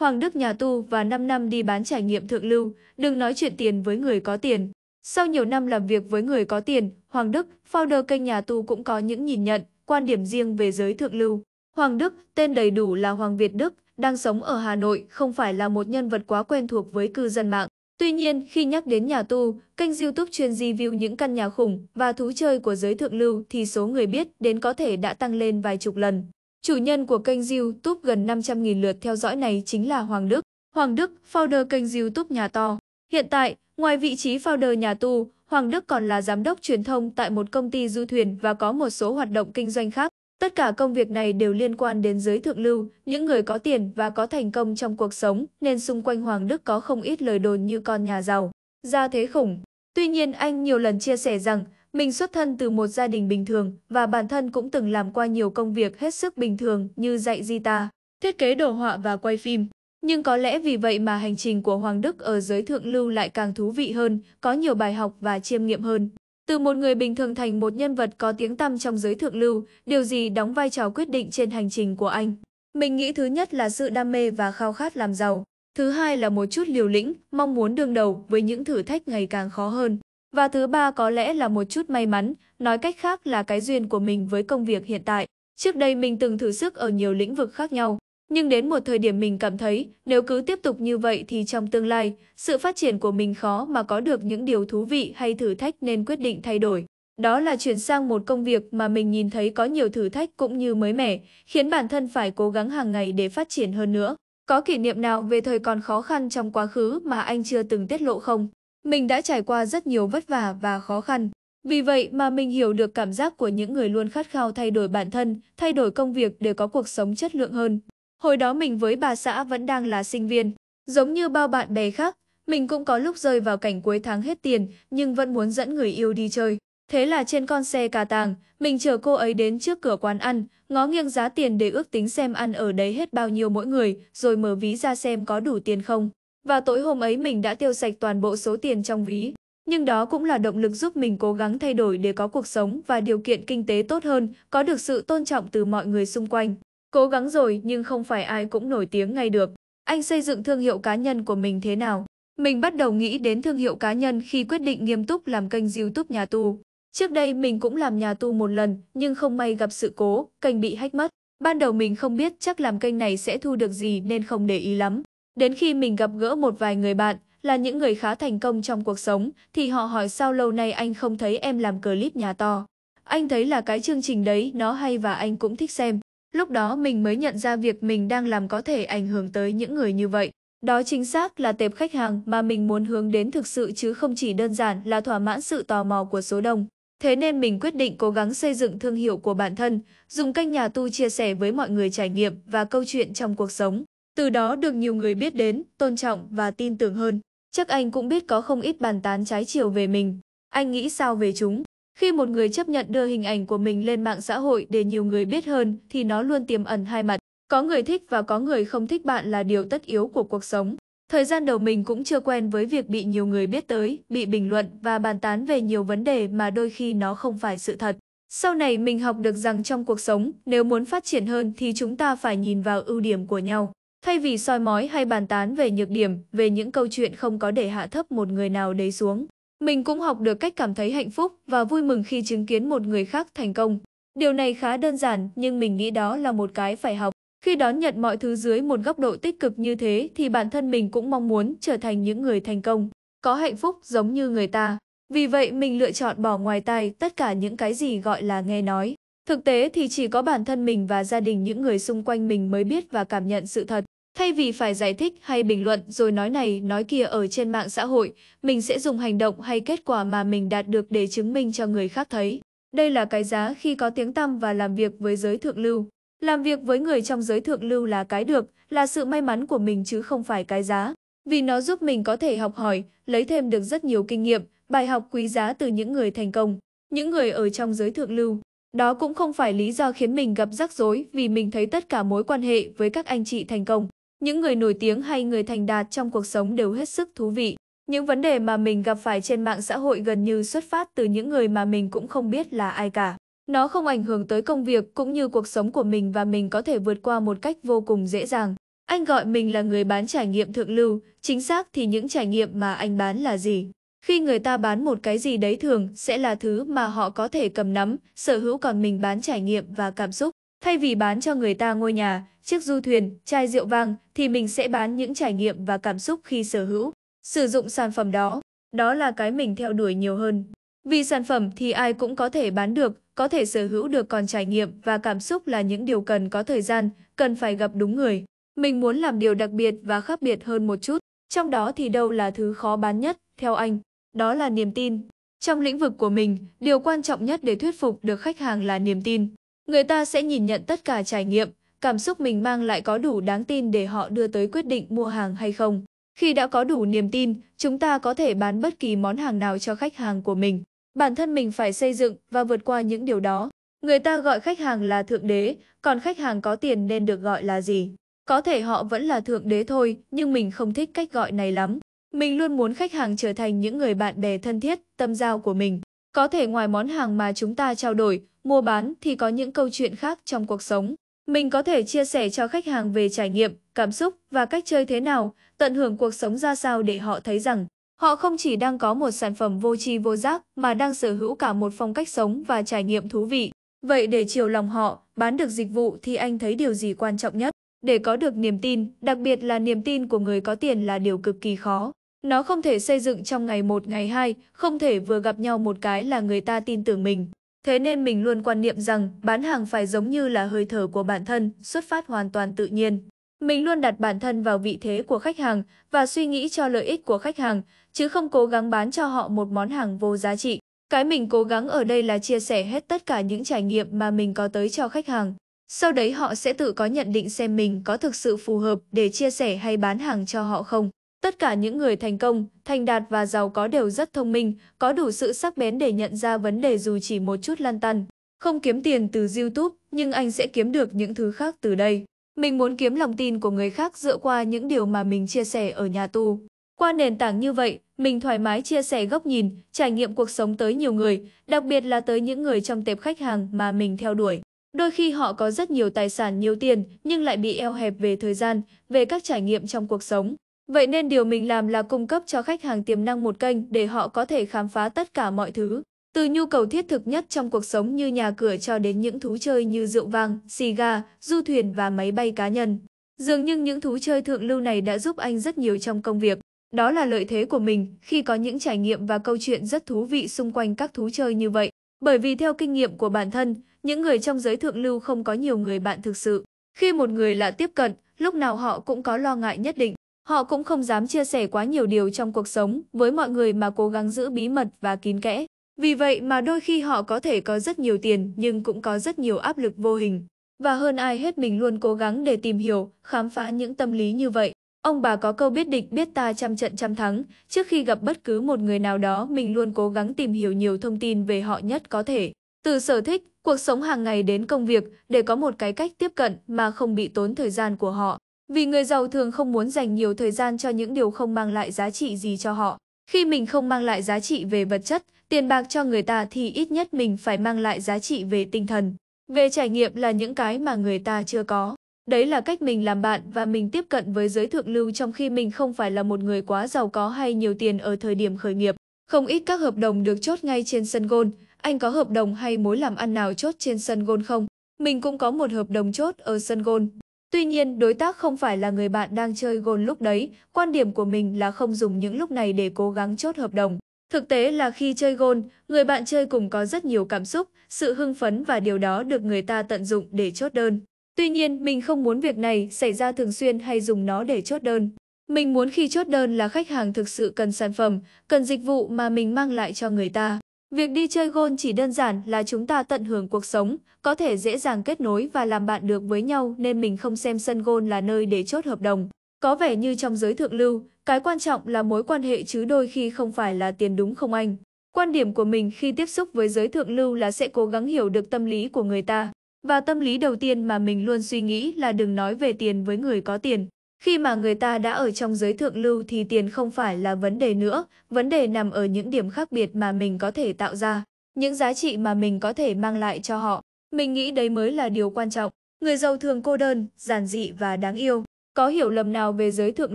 Hoàng Đức nhà tu và 5 năm đi bán trải nghiệm thượng lưu, đừng nói chuyện tiền với người có tiền. Sau nhiều năm làm việc với người có tiền, Hoàng Đức, founder kênh nhà tu cũng có những nhìn nhận, quan điểm riêng về giới thượng lưu. Hoàng Đức, tên đầy đủ là Hoàng Việt Đức, đang sống ở Hà Nội, không phải là một nhân vật quá quen thuộc với cư dân mạng. Tuy nhiên, khi nhắc đến nhà tu, kênh YouTube chuyên review những căn nhà khủng và thú chơi của giới thượng lưu thì số người biết đến có thể đã tăng lên vài chục lần. Chủ nhân của kênh YouTube gần 500.000 lượt theo dõi này chính là Hoàng Đức. Hoàng Đức, founder kênh YouTube nhà to. Hiện tại, ngoài vị trí founder nhà tu, Hoàng Đức còn là giám đốc truyền thông tại một công ty du thuyền và có một số hoạt động kinh doanh khác. Tất cả công việc này đều liên quan đến giới thượng lưu, những người có tiền và có thành công trong cuộc sống, nên xung quanh Hoàng Đức có không ít lời đồn như con nhà giàu, gia thế khủng. Tuy nhiên anh nhiều lần chia sẻ rằng mình xuất thân từ một gia đình bình thường và bản thân cũng từng làm qua nhiều công việc hết sức bình thường như dạy guitar, thiết kế đồ họa và quay phim. Nhưng có lẽ vì vậy mà hành trình của Hoàng Đức ở giới thượng lưu lại càng thú vị hơn, có nhiều bài học và chiêm nghiệm hơn. Từ một người bình thường thành một nhân vật có tiếng tăm trong giới thượng lưu, điều gì đóng vai trò quyết định trên hành trình của anh? Mình nghĩ thứ nhất là sự đam mê và khao khát làm giàu. Thứ hai là một chút liều lĩnh, mong muốn đương đầu với những thử thách ngày càng khó hơn. Và thứ ba có lẽ là một chút may mắn, nói cách khác là cái duyên của mình với công việc hiện tại. Trước đây mình từng thử sức ở nhiều lĩnh vực khác nhau, nhưng đến một thời điểm mình cảm thấy nếu cứ tiếp tục như vậy thì trong tương lai, sự phát triển của mình khó mà có được những điều thú vị hay thử thách nên quyết định thay đổi. Đó là chuyển sang một công việc mà mình nhìn thấy có nhiều thử thách cũng như mới mẻ, khiến bản thân phải cố gắng hàng ngày để phát triển hơn nữa. Có kỷ niệm nào về thời còn khó khăn trong quá khứ mà anh chưa từng tiết lộ không? Mình đã trải qua rất nhiều vất vả và khó khăn, vì vậy mà mình hiểu được cảm giác của những người luôn khát khao thay đổi bản thân, thay đổi công việc để có cuộc sống chất lượng hơn. Hồi đó mình với bà xã vẫn đang là sinh viên. Giống như bao bạn bè khác, mình cũng có lúc rơi vào cảnh cuối tháng hết tiền nhưng vẫn muốn dẫn người yêu đi chơi. Thế là trên con xe cà tàng, mình chờ cô ấy đến trước cửa quán ăn, ngó nghiêng giá tiền để ước tính xem ăn ở đấy hết bao nhiêu mỗi người, rồi mở ví ra xem có đủ tiền không và tối hôm ấy mình đã tiêu sạch toàn bộ số tiền trong ví, nhưng đó cũng là động lực giúp mình cố gắng thay đổi để có cuộc sống và điều kiện kinh tế tốt hơn, có được sự tôn trọng từ mọi người xung quanh. Cố gắng rồi nhưng không phải ai cũng nổi tiếng ngay được. Anh xây dựng thương hiệu cá nhân của mình thế nào? Mình bắt đầu nghĩ đến thương hiệu cá nhân khi quyết định nghiêm túc làm kênh YouTube nhà tu. Trước đây mình cũng làm nhà tu một lần, nhưng không may gặp sự cố, kênh bị hack mất. Ban đầu mình không biết chắc làm kênh này sẽ thu được gì nên không để ý lắm. Đến khi mình gặp gỡ một vài người bạn, là những người khá thành công trong cuộc sống, thì họ hỏi sao lâu nay anh không thấy em làm clip nhà to. Anh thấy là cái chương trình đấy nó hay và anh cũng thích xem. Lúc đó mình mới nhận ra việc mình đang làm có thể ảnh hưởng tới những người như vậy. Đó chính xác là tệp khách hàng mà mình muốn hướng đến thực sự chứ không chỉ đơn giản là thỏa mãn sự tò mò của số đông. Thế nên mình quyết định cố gắng xây dựng thương hiệu của bản thân, dùng kênh nhà tu chia sẻ với mọi người trải nghiệm và câu chuyện trong cuộc sống từ đó được nhiều người biết đến, tôn trọng và tin tưởng hơn. Chắc anh cũng biết có không ít bàn tán trái chiều về mình. Anh nghĩ sao về chúng? Khi một người chấp nhận đưa hình ảnh của mình lên mạng xã hội để nhiều người biết hơn thì nó luôn tiềm ẩn hai mặt. Có người thích và có người không thích bạn là điều tất yếu của cuộc sống. Thời gian đầu mình cũng chưa quen với việc bị nhiều người biết tới, bị bình luận và bàn tán về nhiều vấn đề mà đôi khi nó không phải sự thật. Sau này mình học được rằng trong cuộc sống, nếu muốn phát triển hơn thì chúng ta phải nhìn vào ưu điểm của nhau. Thay vì soi mói hay bàn tán về nhược điểm, về những câu chuyện không có để hạ thấp một người nào đấy xuống, mình cũng học được cách cảm thấy hạnh phúc và vui mừng khi chứng kiến một người khác thành công. Điều này khá đơn giản nhưng mình nghĩ đó là một cái phải học. Khi đón nhận mọi thứ dưới một góc độ tích cực như thế thì bản thân mình cũng mong muốn trở thành những người thành công, có hạnh phúc giống như người ta. Vì vậy mình lựa chọn bỏ ngoài tai tất cả những cái gì gọi là nghe nói. Thực tế thì chỉ có bản thân mình và gia đình những người xung quanh mình mới biết và cảm nhận sự thật. Thay vì phải giải thích hay bình luận rồi nói này nói kia ở trên mạng xã hội, mình sẽ dùng hành động hay kết quả mà mình đạt được để chứng minh cho người khác thấy. Đây là cái giá khi có tiếng tăm và làm việc với giới thượng lưu. Làm việc với người trong giới thượng lưu là cái được, là sự may mắn của mình chứ không phải cái giá. Vì nó giúp mình có thể học hỏi, lấy thêm được rất nhiều kinh nghiệm, bài học quý giá từ những người thành công, những người ở trong giới thượng lưu. Đó cũng không phải lý do khiến mình gặp rắc rối vì mình thấy tất cả mối quan hệ với các anh chị thành công những người nổi tiếng hay người thành đạt trong cuộc sống đều hết sức thú vị. Những vấn đề mà mình gặp phải trên mạng xã hội gần như xuất phát từ những người mà mình cũng không biết là ai cả. Nó không ảnh hưởng tới công việc cũng như cuộc sống của mình và mình có thể vượt qua một cách vô cùng dễ dàng. Anh gọi mình là người bán trải nghiệm thượng lưu, chính xác thì những trải nghiệm mà anh bán là gì? Khi người ta bán một cái gì đấy thường sẽ là thứ mà họ có thể cầm nắm, sở hữu còn mình bán trải nghiệm và cảm xúc. Thay vì bán cho người ta ngôi nhà, chiếc du thuyền, chai rượu vang thì mình sẽ bán những trải nghiệm và cảm xúc khi sở hữu. Sử dụng sản phẩm đó, đó là cái mình theo đuổi nhiều hơn. Vì sản phẩm thì ai cũng có thể bán được, có thể sở hữu được còn trải nghiệm và cảm xúc là những điều cần có thời gian, cần phải gặp đúng người. Mình muốn làm điều đặc biệt và khác biệt hơn một chút, trong đó thì đâu là thứ khó bán nhất, theo anh, đó là niềm tin. Trong lĩnh vực của mình, điều quan trọng nhất để thuyết phục được khách hàng là niềm tin. Người ta sẽ nhìn nhận tất cả trải nghiệm, cảm xúc mình mang lại có đủ đáng tin để họ đưa tới quyết định mua hàng hay không. Khi đã có đủ niềm tin, chúng ta có thể bán bất kỳ món hàng nào cho khách hàng của mình. Bản thân mình phải xây dựng và vượt qua những điều đó. Người ta gọi khách hàng là thượng đế, còn khách hàng có tiền nên được gọi là gì? Có thể họ vẫn là thượng đế thôi, nhưng mình không thích cách gọi này lắm. Mình luôn muốn khách hàng trở thành những người bạn bè thân thiết, tâm giao của mình. Có thể ngoài món hàng mà chúng ta trao đổi, mua bán thì có những câu chuyện khác trong cuộc sống. Mình có thể chia sẻ cho khách hàng về trải nghiệm, cảm xúc và cách chơi thế nào, tận hưởng cuộc sống ra sao để họ thấy rằng họ không chỉ đang có một sản phẩm vô tri vô giác mà đang sở hữu cả một phong cách sống và trải nghiệm thú vị. Vậy để chiều lòng họ, bán được dịch vụ thì anh thấy điều gì quan trọng nhất? Để có được niềm tin, đặc biệt là niềm tin của người có tiền là điều cực kỳ khó. Nó không thể xây dựng trong ngày một ngày hai, không thể vừa gặp nhau một cái là người ta tin tưởng mình. Thế nên mình luôn quan niệm rằng bán hàng phải giống như là hơi thở của bản thân, xuất phát hoàn toàn tự nhiên. Mình luôn đặt bản thân vào vị thế của khách hàng và suy nghĩ cho lợi ích của khách hàng, chứ không cố gắng bán cho họ một món hàng vô giá trị. Cái mình cố gắng ở đây là chia sẻ hết tất cả những trải nghiệm mà mình có tới cho khách hàng. Sau đấy họ sẽ tự có nhận định xem mình có thực sự phù hợp để chia sẻ hay bán hàng cho họ không. Tất cả những người thành công, thành đạt và giàu có đều rất thông minh, có đủ sự sắc bén để nhận ra vấn đề dù chỉ một chút lan tăn. Không kiếm tiền từ YouTube, nhưng anh sẽ kiếm được những thứ khác từ đây. Mình muốn kiếm lòng tin của người khác dựa qua những điều mà mình chia sẻ ở nhà tù. Qua nền tảng như vậy, mình thoải mái chia sẻ góc nhìn, trải nghiệm cuộc sống tới nhiều người, đặc biệt là tới những người trong tệp khách hàng mà mình theo đuổi. Đôi khi họ có rất nhiều tài sản nhiều tiền nhưng lại bị eo hẹp về thời gian, về các trải nghiệm trong cuộc sống. Vậy nên điều mình làm là cung cấp cho khách hàng tiềm năng một kênh để họ có thể khám phá tất cả mọi thứ, từ nhu cầu thiết thực nhất trong cuộc sống như nhà cửa cho đến những thú chơi như rượu vang, xì gà, du thuyền và máy bay cá nhân. Dường như những thú chơi thượng lưu này đã giúp anh rất nhiều trong công việc. Đó là lợi thế của mình khi có những trải nghiệm và câu chuyện rất thú vị xung quanh các thú chơi như vậy. Bởi vì theo kinh nghiệm của bản thân, những người trong giới thượng lưu không có nhiều người bạn thực sự. Khi một người lạ tiếp cận, lúc nào họ cũng có lo ngại nhất định. Họ cũng không dám chia sẻ quá nhiều điều trong cuộc sống với mọi người mà cố gắng giữ bí mật và kín kẽ. Vì vậy mà đôi khi họ có thể có rất nhiều tiền nhưng cũng có rất nhiều áp lực vô hình. Và hơn ai hết mình luôn cố gắng để tìm hiểu, khám phá những tâm lý như vậy. Ông bà có câu biết địch biết ta trăm trận trăm thắng, trước khi gặp bất cứ một người nào đó mình luôn cố gắng tìm hiểu nhiều thông tin về họ nhất có thể. Từ sở thích, cuộc sống hàng ngày đến công việc để có một cái cách tiếp cận mà không bị tốn thời gian của họ. Vì người giàu thường không muốn dành nhiều thời gian cho những điều không mang lại giá trị gì cho họ. Khi mình không mang lại giá trị về vật chất, tiền bạc cho người ta thì ít nhất mình phải mang lại giá trị về tinh thần. Về trải nghiệm là những cái mà người ta chưa có. Đấy là cách mình làm bạn và mình tiếp cận với giới thượng lưu trong khi mình không phải là một người quá giàu có hay nhiều tiền ở thời điểm khởi nghiệp. Không ít các hợp đồng được chốt ngay trên sân gôn. Anh có hợp đồng hay mối làm ăn nào chốt trên sân gôn không? Mình cũng có một hợp đồng chốt ở sân gôn. Tuy nhiên, đối tác không phải là người bạn đang chơi gôn lúc đấy, quan điểm của mình là không dùng những lúc này để cố gắng chốt hợp đồng. Thực tế là khi chơi gôn, người bạn chơi cùng có rất nhiều cảm xúc, sự hưng phấn và điều đó được người ta tận dụng để chốt đơn. Tuy nhiên, mình không muốn việc này xảy ra thường xuyên hay dùng nó để chốt đơn. Mình muốn khi chốt đơn là khách hàng thực sự cần sản phẩm, cần dịch vụ mà mình mang lại cho người ta. Việc đi chơi gôn chỉ đơn giản là chúng ta tận hưởng cuộc sống, có thể dễ dàng kết nối và làm bạn được với nhau nên mình không xem sân gôn là nơi để chốt hợp đồng. Có vẻ như trong giới thượng lưu, cái quan trọng là mối quan hệ chứ đôi khi không phải là tiền đúng không anh? Quan điểm của mình khi tiếp xúc với giới thượng lưu là sẽ cố gắng hiểu được tâm lý của người ta. Và tâm lý đầu tiên mà mình luôn suy nghĩ là đừng nói về tiền với người có tiền. Khi mà người ta đã ở trong giới thượng lưu thì tiền không phải là vấn đề nữa, vấn đề nằm ở những điểm khác biệt mà mình có thể tạo ra, những giá trị mà mình có thể mang lại cho họ. Mình nghĩ đấy mới là điều quan trọng. Người giàu thường cô đơn, giản dị và đáng yêu. Có hiểu lầm nào về giới thượng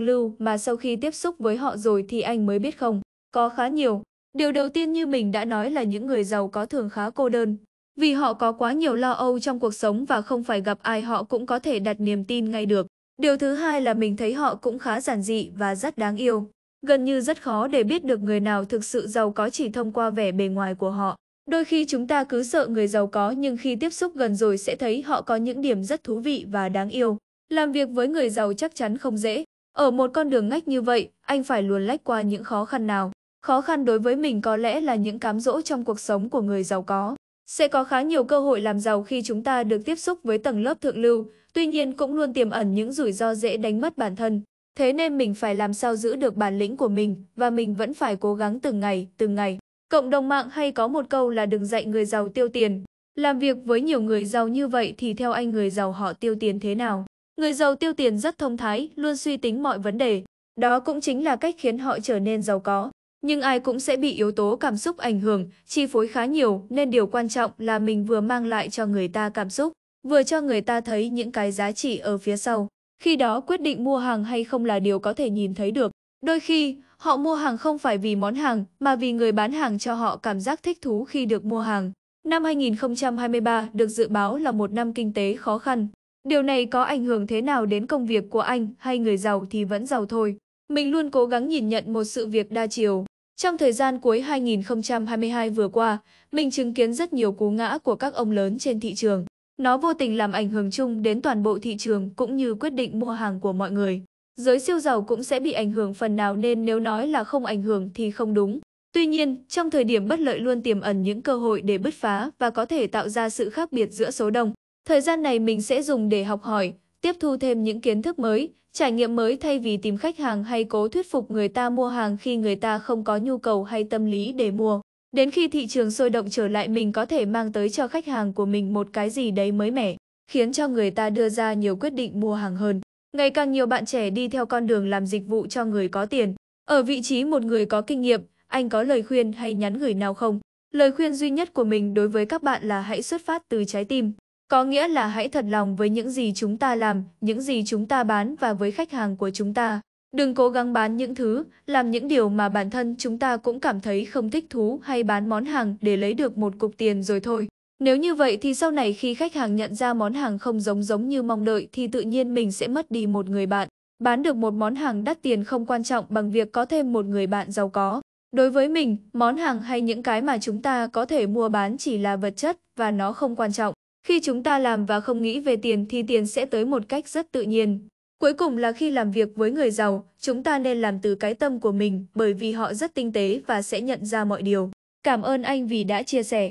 lưu mà sau khi tiếp xúc với họ rồi thì anh mới biết không? Có khá nhiều. Điều đầu tiên như mình đã nói là những người giàu có thường khá cô đơn. Vì họ có quá nhiều lo âu trong cuộc sống và không phải gặp ai họ cũng có thể đặt niềm tin ngay được. Điều thứ hai là mình thấy họ cũng khá giản dị và rất đáng yêu. Gần như rất khó để biết được người nào thực sự giàu có chỉ thông qua vẻ bề ngoài của họ. Đôi khi chúng ta cứ sợ người giàu có nhưng khi tiếp xúc gần rồi sẽ thấy họ có những điểm rất thú vị và đáng yêu. Làm việc với người giàu chắc chắn không dễ. Ở một con đường ngách như vậy, anh phải luôn lách qua những khó khăn nào. Khó khăn đối với mình có lẽ là những cám dỗ trong cuộc sống của người giàu có. Sẽ có khá nhiều cơ hội làm giàu khi chúng ta được tiếp xúc với tầng lớp thượng lưu, tuy nhiên cũng luôn tiềm ẩn những rủi ro dễ đánh mất bản thân. Thế nên mình phải làm sao giữ được bản lĩnh của mình và mình vẫn phải cố gắng từng ngày, từng ngày. Cộng đồng mạng hay có một câu là đừng dạy người giàu tiêu tiền. Làm việc với nhiều người giàu như vậy thì theo anh người giàu họ tiêu tiền thế nào? Người giàu tiêu tiền rất thông thái, luôn suy tính mọi vấn đề. Đó cũng chính là cách khiến họ trở nên giàu có. Nhưng ai cũng sẽ bị yếu tố cảm xúc ảnh hưởng, chi phối khá nhiều nên điều quan trọng là mình vừa mang lại cho người ta cảm xúc, vừa cho người ta thấy những cái giá trị ở phía sau. Khi đó quyết định mua hàng hay không là điều có thể nhìn thấy được. Đôi khi, họ mua hàng không phải vì món hàng mà vì người bán hàng cho họ cảm giác thích thú khi được mua hàng. Năm 2023 được dự báo là một năm kinh tế khó khăn. Điều này có ảnh hưởng thế nào đến công việc của anh hay người giàu thì vẫn giàu thôi. Mình luôn cố gắng nhìn nhận một sự việc đa chiều. Trong thời gian cuối 2022 vừa qua, mình chứng kiến rất nhiều cú ngã của các ông lớn trên thị trường. Nó vô tình làm ảnh hưởng chung đến toàn bộ thị trường cũng như quyết định mua hàng của mọi người. Giới siêu giàu cũng sẽ bị ảnh hưởng phần nào nên nếu nói là không ảnh hưởng thì không đúng. Tuy nhiên, trong thời điểm bất lợi luôn tiềm ẩn những cơ hội để bứt phá và có thể tạo ra sự khác biệt giữa số đông. Thời gian này mình sẽ dùng để học hỏi, tiếp thu thêm những kiến thức mới, trải nghiệm mới thay vì tìm khách hàng hay cố thuyết phục người ta mua hàng khi người ta không có nhu cầu hay tâm lý để mua. Đến khi thị trường sôi động trở lại mình có thể mang tới cho khách hàng của mình một cái gì đấy mới mẻ, khiến cho người ta đưa ra nhiều quyết định mua hàng hơn. Ngày càng nhiều bạn trẻ đi theo con đường làm dịch vụ cho người có tiền. Ở vị trí một người có kinh nghiệm, anh có lời khuyên hay nhắn gửi nào không? Lời khuyên duy nhất của mình đối với các bạn là hãy xuất phát từ trái tim. Có nghĩa là hãy thật lòng với những gì chúng ta làm, những gì chúng ta bán và với khách hàng của chúng ta. Đừng cố gắng bán những thứ, làm những điều mà bản thân chúng ta cũng cảm thấy không thích thú hay bán món hàng để lấy được một cục tiền rồi thôi. Nếu như vậy thì sau này khi khách hàng nhận ra món hàng không giống giống như mong đợi thì tự nhiên mình sẽ mất đi một người bạn. Bán được một món hàng đắt tiền không quan trọng bằng việc có thêm một người bạn giàu có. Đối với mình, món hàng hay những cái mà chúng ta có thể mua bán chỉ là vật chất và nó không quan trọng. Khi chúng ta làm và không nghĩ về tiền thì tiền sẽ tới một cách rất tự nhiên. Cuối cùng là khi làm việc với người giàu, chúng ta nên làm từ cái tâm của mình bởi vì họ rất tinh tế và sẽ nhận ra mọi điều. Cảm ơn anh vì đã chia sẻ.